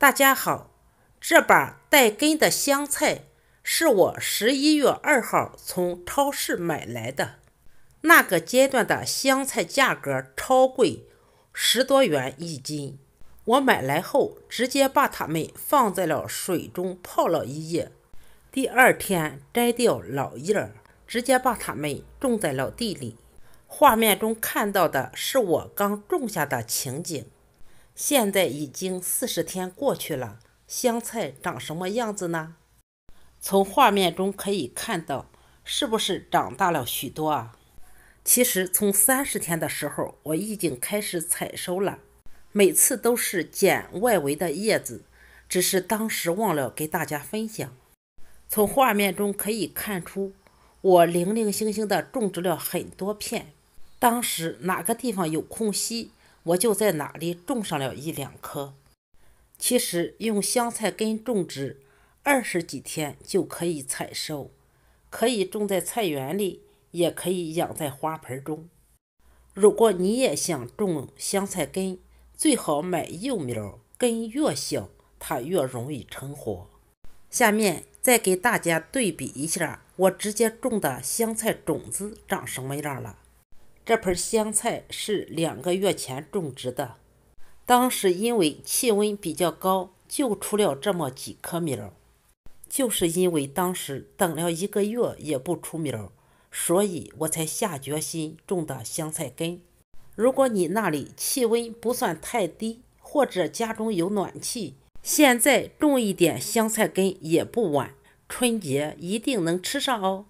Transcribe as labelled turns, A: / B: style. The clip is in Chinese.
A: 大家好，这把带根的香菜是我十一月二号从超市买来的。那个阶段的香菜价格超贵，十多元一斤。我买来后，直接把它们放在了水中泡了一夜。第二天摘掉老叶儿，直接把它们种在了地里。画面中看到的是我刚种下的情景。现在已经四十天过去了，香菜长什么样子呢？从画面中可以看到，是不是长大了许多啊？其实从三十天的时候，我已经开始采收了，每次都是剪外围的叶子，只是当时忘了给大家分享。从画面中可以看出，我零零星星的种植了很多片，当时哪个地方有空隙？我就在哪里种上了一两棵。其实用香菜根种植，二十几天就可以采收，可以种在菜园里，也可以养在花盆中。如果你也想种香菜根，最好买幼苗，根越小，它越容易成活。下面再给大家对比一下，我直接种的香菜种子长什么样了。这盆香菜是两个月前种植的，当时因为气温比较高，就出了这么几棵苗。就是因为当时等了一个月也不出苗，所以我才下决心种的香菜根。如果你那里气温不算太低，或者家中有暖气，现在种一点香菜根也不晚，春节一定能吃上哦。